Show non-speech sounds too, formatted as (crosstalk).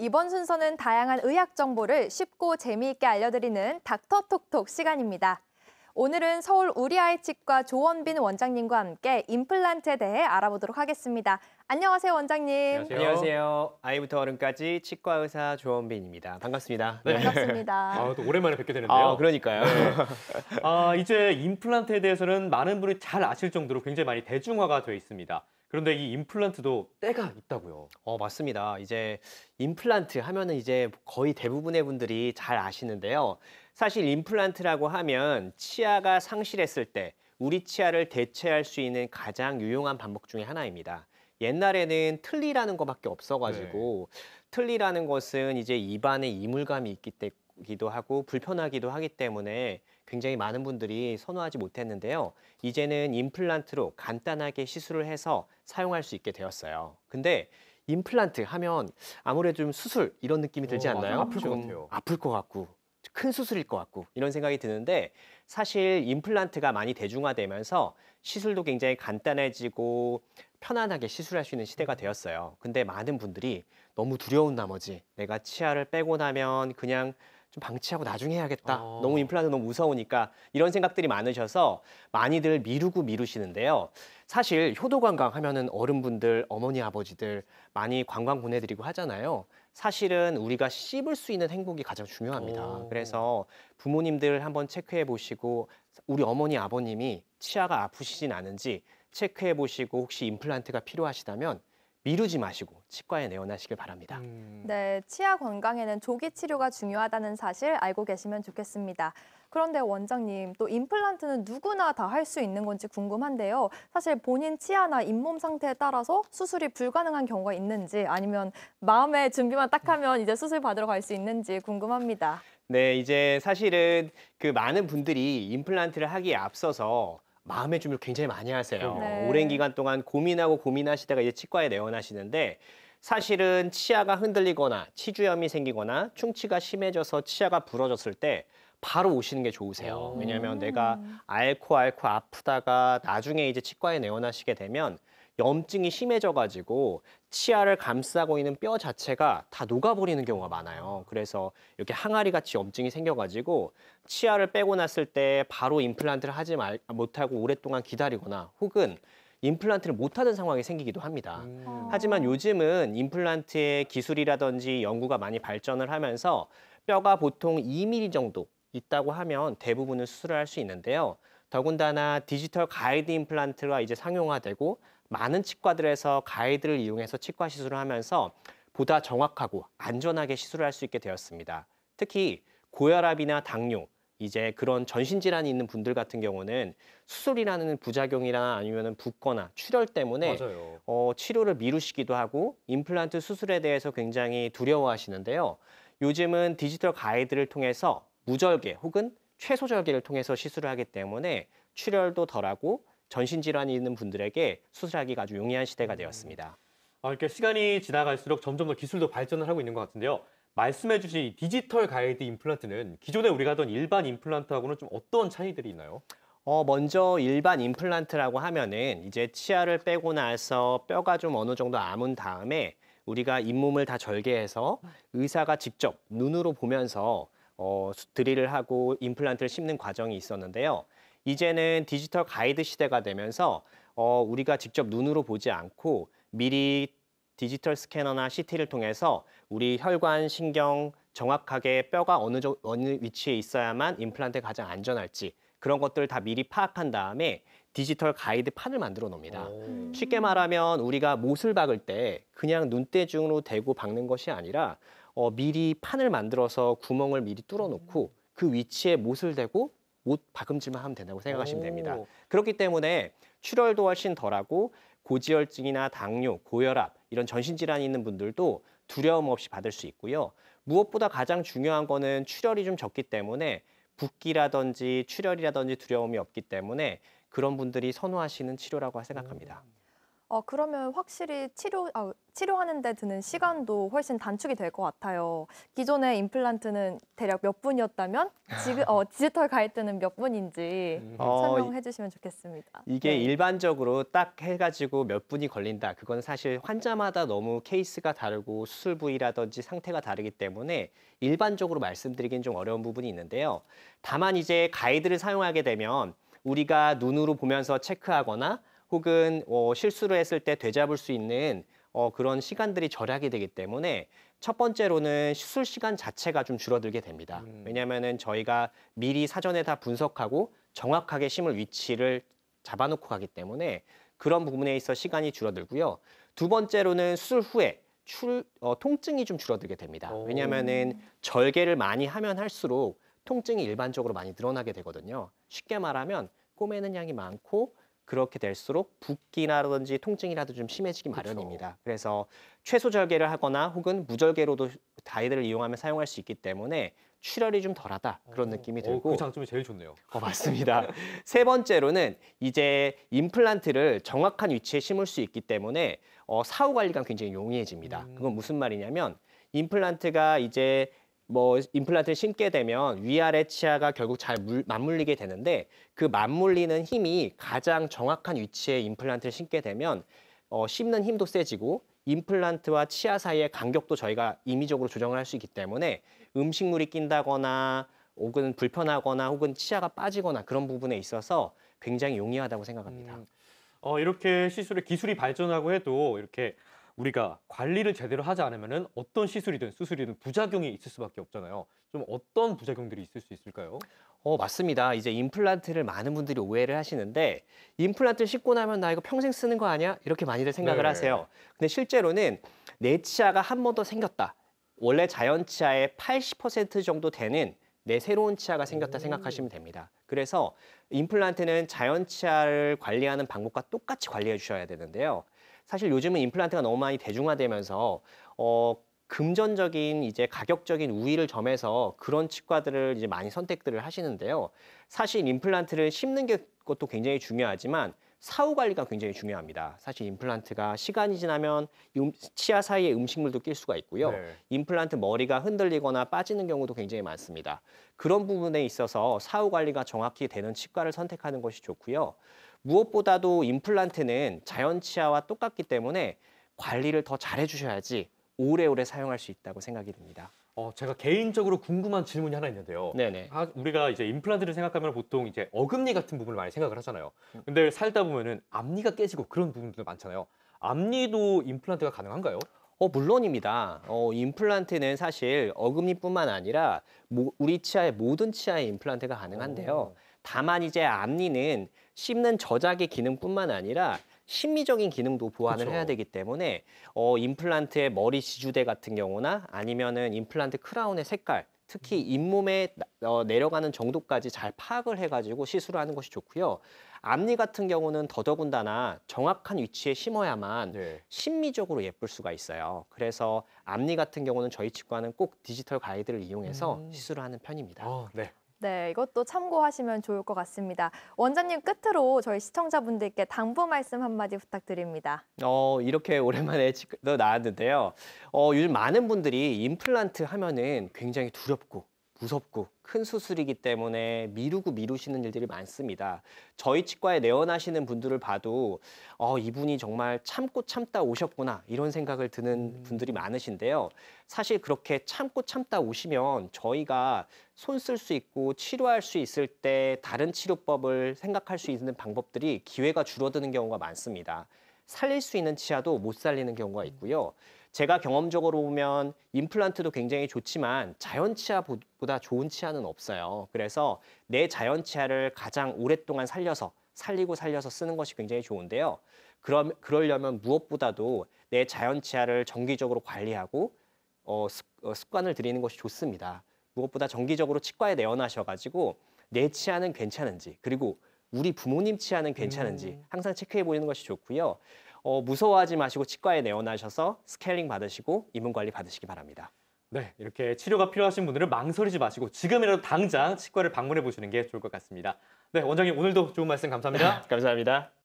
이번 순서는 다양한 의학 정보를 쉽고 재미있게 알려드리는 닥터톡톡 시간입니다. 오늘은 서울 우리아이 치과 조원빈 원장님과 함께 임플란트에 대해 알아보도록 하겠습니다. 안녕하세요, 원장님. 안녕하세요. 안녕하세요. 아이부터 어른까지 치과 의사 조원빈입니다. 반갑습니다. 네. 반갑습니다. 네. 아, 또 오랜만에 뵙게 되는데요. 아, 그러니까요. 네. 아, 이제 임플란트에 대해서는 많은 분이 잘 아실 정도로 굉장히 많이 대중화가 되어 있습니다. 그런데 이 임플란트도 때가 있다고요. 어, 맞습니다. 이제 임플란트 하면은 이제 거의 대부분의 분들이 잘 아시는데요. 사실 임플란트라고 하면 치아가 상실했을 때 우리 치아를 대체할 수 있는 가장 유용한 방법 중의 하나입니다. 옛날에는 틀니라는 거밖에 없어가지고 네. 틀니라는 것은 이제 입안에 이물감이 있기 때문이기도 하고 불편하기도 하기 때문에 굉장히 많은 분들이 선호하지 못했는데요. 이제는 임플란트로 간단하게 시술을 해서 사용할 수 있게 되었어요. 근데 임플란트 하면 아무래도 좀 수술 이런 느낌이 들지 어, 않나요? 아플 것 같아요. 아플 것 같고 큰 수술일 것 같고 이런 생각이 드는데 사실 임플란트가 많이 대중화되면서 시술도 굉장히 간단해지고 편안하게 시술할 수 있는 시대가 되었어요. 근데 많은 분들이 너무 두려운 나머지 내가 치아를 빼고 나면 그냥 좀 방치하고 나중에 해야겠다. 어. 너무 임플란트 너무 무서우니까 이런 생각들이 많으셔서 많이들 미루고 미루시는데요. 사실 효도 관광 하면은 어른분들, 어머니, 아버지들 많이 관광 보내드리고 하잖아요. 사실은 우리가 씹을 수 있는 행복이 가장 중요합니다. 오. 어. 그래서 부모님들 한번 체크해 보시고 우리 어머니, 아버님이 치아가 아프시진 않은지 체크해 보시고 혹시 임플란트가 필요하시다면 미루지 마시고 치과에 내원하시길 바랍니다. 음... 네, 치아 건강에는 조기 치료가 중요하다는 사실 알고 계시면 좋겠습니다. 그런데 원장님, 또 임플란트는 누구나 다 할 수 있는 건지 궁금한데요. 사실 본인 치아나 잇몸 상태에 따라서 수술이 불가능한 경우가 있는지 아니면 마음의 준비만 딱 하면 이제 수술 받으러 갈 수 있는지 궁금합니다. 네, 이제 사실은 그 많은 분들이 임플란트를 하기에 앞서서 마음의 준비를 굉장히 많이 하세요. 네. 오랜 기간 동안 고민하고 고민하시다가 이제 치과에 내원하시는데 사실은 치아가 흔들리거나 치주염이 생기거나 충치가 심해져서 치아가 부러졌을 때 바로 오시는 게 좋으세요. 음. 왜냐하면 내가 앓고 앓고 아프다가 나중에 이제 치과에 내원하시게 되면 염증이 심해져가지고 치아를 감싸고 있는 뼈 자체가 다 녹아버리는 경우가 많아요. 그래서 이렇게 항아리 같이 염증이 생겨가지고 치아를 빼고 났을 때 바로 임플란트를 하지 말, 못하고 오랫동안 기다리거나 혹은 임플란트를 못하는 상황이 생기기도 합니다. 음. 하지만 요즘은 임플란트의 기술이라든지 연구가 많이 발전을 하면서 뼈가 보통 2mm 정도 있다고 하면 대부분은 수술을 할 수 있는데요. 더군다나 디지털 가이드 임플란트가 이제 상용화되고 많은 치과들에서 가이드를 이용해서 치과 시술을 하면서 보다 정확하고 안전하게 시술을 할 수 있게 되었습니다. 특히 고혈압이나 당뇨, 이제 그런 전신질환이 있는 분들 같은 경우는 수술이라는 부작용이나 아니면 붓거나 출혈 때문에 어, 치료를 미루시기도 하고 임플란트 수술에 대해서 굉장히 두려워하시는데요. 요즘은 디지털 가이드를 통해서 무절개 혹은 최소절개를 통해서 시술을 하기 때문에 출혈도 덜하고 전신 질환이 있는 분들에게 수술하기가 아주 용이한 시대가 되었습니다. 아, 이렇게 시간이 지나갈수록 점점 더 기술도 발전을 하고 있는 것 같은데요. 말씀해주신 디지털 가이드 임플란트는 기존에 우리가 하던 일반 임플란트하고는 좀 어떤 차이들이 있나요? 어, 먼저 일반 임플란트라고 하면은 이제 치아를 빼고 나서 뼈가 좀 어느 정도 아문 다음에 우리가 잇몸을 다 절개해서 의사가 직접 눈으로 보면서 어, 드릴을 하고 임플란트를 심는 과정이 있었는데요. 이제는 디지털 가이드 시대가 되면서 어, 우리가 직접 눈으로 보지 않고 미리 디지털 스캐너나 CT를 통해서 우리 혈관, 신경 정확하게 뼈가 어느 정도, 어느 위치에 있어야만 임플란트가 가장 안전할지 그런 것들을 다 미리 파악한 다음에 디지털 가이드 판을 만들어 놓습니다. 오. 음. 쉽게 말하면 우리가 못을 박을 때 그냥 눈대중으로 대고 박는 것이 아니라 어, 미리 판을 만들어서 구멍을 미리 뚫어 놓고 그 위치에 못을 대고 옷 박음질만 하면 된다고 생각하시면 됩니다. 오. 그렇기 때문에 출혈도 훨씬 덜하고 고지혈증이나 당뇨, 고혈압 이런 전신 질환이 있는 분들도 두려움 없이 받을 수 있고요. 무엇보다 가장 중요한 거는 출혈이 좀 적기 때문에 붓기라든지 출혈이라든지 두려움이 없기 때문에 그런 분들이 선호하시는 치료라고 생각합니다. 음. 어, 그러면 확실히 치료, 아, 치료하는 데 드는 시간도 훨씬 단축이 될 것 같아요. 기존의 임플란트는 대략 몇 분이었다면 지금 어, (laughs) 디지털 가이드는 몇 분인지 음. 어, 설명해 주시면 좋겠습니다. 이게 네. 일반적으로 딱 해가지고 몇 분이 걸린다. 그건 사실 환자마다 너무 케이스가 다르고 수술 부위라든지 상태가 다르기 때문에 일반적으로 말씀드리긴 좀 어려운 부분이 있는데요. 다만 이제 가이드를 사용하게 되면 우리가 눈으로 보면서 체크하거나 혹은 어, 실수를 했을 때 되잡을 수 있는 어, 그런 시간들이 절약이 되기 때문에 첫 번째로는 시술 시간 자체가 좀 줄어들게 됩니다. 음. 왜냐하면은 저희가 미리 사전에 다 분석하고 정확하게 심을 위치를 잡아놓고 가기 때문에 그런 부분에 있어 시간이 줄어들고요. 두 번째로는 수술 후에 출, 어, 통증이 좀 줄어들게 됩니다. 왜냐하면은 절개를 많이 하면 할수록 통증이 일반적으로 많이 늘어나게 되거든요. 쉽게 말하면 꼬매는 양이 많고 그렇게 될수록 붓기라든지 통증이라도 좀 심해지기 마련입니다. 그래서 최소 절개를 하거나 혹은 무절개로도 다이드를 이용하면 사용할 수 있기 때문에 출혈이 좀 덜하다 그런 오, 느낌이 들고 오, 그 장점이 제일 좋네요. 어, 맞습니다. (laughs) 세 번째로는 이제 임플란트를 정확한 위치에 심을 수 있기 때문에 어, 사후 관리가 굉장히 용이해집니다. 음. 그건 무슨 말이냐면 임플란트가 이제 뭐 임플란트를 심게 되면 위아래 치아가 결국 잘 물, 맞물리게 되는데 그 맞물리는 힘이 가장 정확한 위치에 임플란트를 심게 되면 어, 심는 힘도 세지고 임플란트와 치아 사이의 간격도 저희가 임의적으로 조정을 할 수 있기 때문에 음식물이 낀다거나 혹은 불편하거나 혹은 치아가 빠지거나 그런 부분에 있어서 굉장히 용이하다고 생각합니다. 음, 어, 이렇게 시술의 기술이 발전하고 해도 이렇게 우리가 관리를 제대로 하지 않으면 어떤 시술이든 수술이든 부작용이 있을 수밖에 없잖아요. 좀 어떤 부작용들이 있을 수 있을까요? 어, 맞습니다. 이제 임플란트를 많은 분들이 오해를 하시는데 임플란트 씻고 나면 나 이거 평생 쓰는 거 아니야? 이렇게 많이들 생각을 네. 하세요. 근데 실제로는 내 치아가 한 번 더 생겼다. 원래 자연 치아의 80% 정도 되는 내 새로운 치아가 생겼다 음. 생각하시면 됩니다. 그래서 임플란트는 자연 치아를 관리하는 방법과 똑같이 관리해 주셔야 되는데요. 사실 요즘은 임플란트가 너무 많이 대중화되면서 어, 금전적인 이제 가격적인 우위를 점해서 그런 치과들을 이제 많이 선택들을 하시는데요. 사실 임플란트를 심는 게 것도 굉장히 중요하지만 사후 관리가 굉장히 중요합니다. 사실 임플란트가 시간이 지나면 음, 치아 사이에 음식물도 낄 수가 있고요. 네. 임플란트 머리가 흔들리거나 빠지는 경우도 굉장히 많습니다. 그런 부분에 있어서 사후 관리가 정확히 되는 치과를 선택하는 것이 좋고요. 무엇보다도 임플란트는 자연 치아와 똑같기 때문에 관리를 더 잘해주셔야지 오래오래 사용할 수 있다고 생각이 듭니다. 어, 제가 개인적으로 궁금한 질문이 하나 있는데요. 네네. 아, 우리가 이제 임플란트를 생각하면 보통 이제 어금니 같은 부분을 많이 생각을 하잖아요. 음. 근데 살다 보면은 앞니가 깨지고 그런 부분도 많잖아요. 앞니도 임플란트가 가능한가요? 어, 물론입니다. 어, 임플란트는 사실 어금니뿐만 아니라 모, 우리 치아의 모든 치아에 임플란트가 가능한데요. 오. 다만 이제 앞니는 씹는 저작의 기능뿐만 아니라 심미적인 기능도 보완을 그렇 해야 되기 때문에 어, 임플란트의 머리 지주대 같은 경우나 아니면은 임플란트 크라운의 색깔 특히 잇몸에 어, 내려가는 정도까지 잘 파악을 해가지고 시술을 하는 것이 좋고요. 앞니 같은 경우는 더더군다나 정확한 위치에 심어야만 네. 심미적으로 예쁠 수가 있어요. 그래서 앞니 같은 경우는 저희 치과는 꼭 디지털 가이드를 이용해서 음. 시술을 하는 편입니다. 어, 네. 네, 이것도 참고하시면 좋을 것 같습니다. 원장님 끝으로 저희 시청자분들께 당부 말씀 한마디 부탁드립니다. 어, 이렇게 오랜만에 나왔는데요. 어, 요즘 많은 분들이 임플란트 하면은 굉장히 두렵고 무섭고 큰 수술이기 때문에 미루고 미루시는 일들이 많습니다. 저희 치과에 내원하시는 분들을 봐도 어, 이분이 정말 참고 참다 오셨구나 이런 생각을 드는 음. 분들이 많으신데요. 사실 그렇게 참고 참다 오시면 저희가 손 쓸 수 있고 치료할 수 있을 때 다른 치료법을 생각할 수 있는 방법들이 기회가 줄어드는 경우가 많습니다. 살릴 수 있는 치아도 못 살리는 경우가 음. 있고요. 음. 제가 경험적으로 보면 임플란트도 굉장히 좋지만 자연 치아보다 좋은 치아는 없어요. 그래서 내 자연 치아를 가장 오랫동안 살려서 살리고 살려서 쓰는 것이 굉장히 좋은데요. 그럼 그러려면 무엇보다도 내 자연 치아를 정기적으로 관리하고 어, 습, 어, 습관을 들이는 것이 좋습니다. 무엇보다 정기적으로 치과에 내원하셔가지고 내 치아는 괜찮은지 그리고 우리 부모님 치아는 괜찮은지 음. 항상 체크해 보는 것이 좋고요. 어, 무서워하지 마시고 치과에 내원하셔서 스케일링 받으시고 이문 관리 받으시기 바랍니다. 네, 이렇게 치료가 필요하신 분들은 망설이지 마시고 지금이라도 당장 치과를 방문해 보시는 게 좋을 것 같습니다. 네, 원장님 오늘도 좋은 말씀 감사합니다. (laughs) 감사합니다.